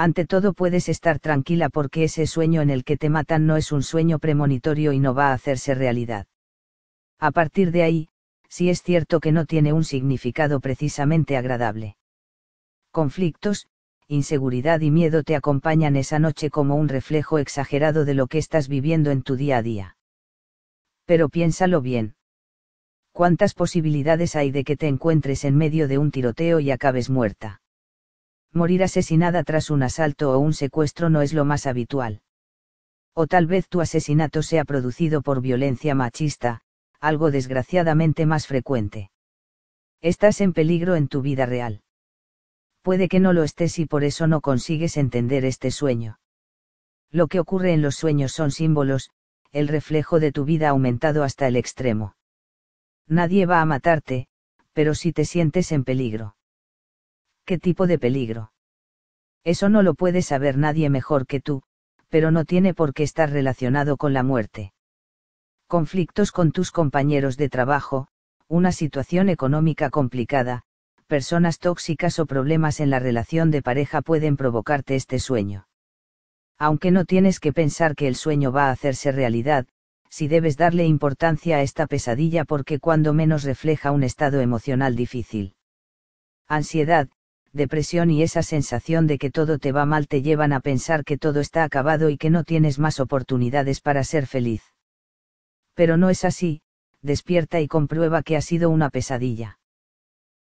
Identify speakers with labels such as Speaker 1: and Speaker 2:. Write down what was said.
Speaker 1: Ante todo puedes estar tranquila porque ese sueño en el que te matan no es un sueño premonitorio y no va a hacerse realidad. A partir de ahí, sí es cierto que no tiene un significado precisamente agradable. Conflictos, inseguridad y miedo te acompañan esa noche como un reflejo exagerado de lo que estás viviendo en tu día a día. Pero piénsalo bien. ¿Cuántas posibilidades hay de que te encuentres en medio de un tiroteo y acabes muerta? morir asesinada tras un asalto o un secuestro no es lo más habitual. O tal vez tu asesinato sea producido por violencia machista, algo desgraciadamente más frecuente. Estás en peligro en tu vida real. Puede que no lo estés y por eso no consigues entender este sueño. Lo que ocurre en los sueños son símbolos, el reflejo de tu vida aumentado hasta el extremo. Nadie va a matarte, pero si te sientes en peligro ¿Qué tipo de peligro? Eso no lo puede saber nadie mejor que tú, pero no tiene por qué estar relacionado con la muerte. Conflictos con tus compañeros de trabajo, una situación económica complicada, personas tóxicas o problemas en la relación de pareja pueden provocarte este sueño. Aunque no tienes que pensar que el sueño va a hacerse realidad, si debes darle importancia a esta pesadilla porque cuando menos refleja un estado emocional difícil. Ansiedad, depresión y esa sensación de que todo te va mal te llevan a pensar que todo está acabado y que no tienes más oportunidades para ser feliz. Pero no es así, despierta y comprueba que ha sido una pesadilla.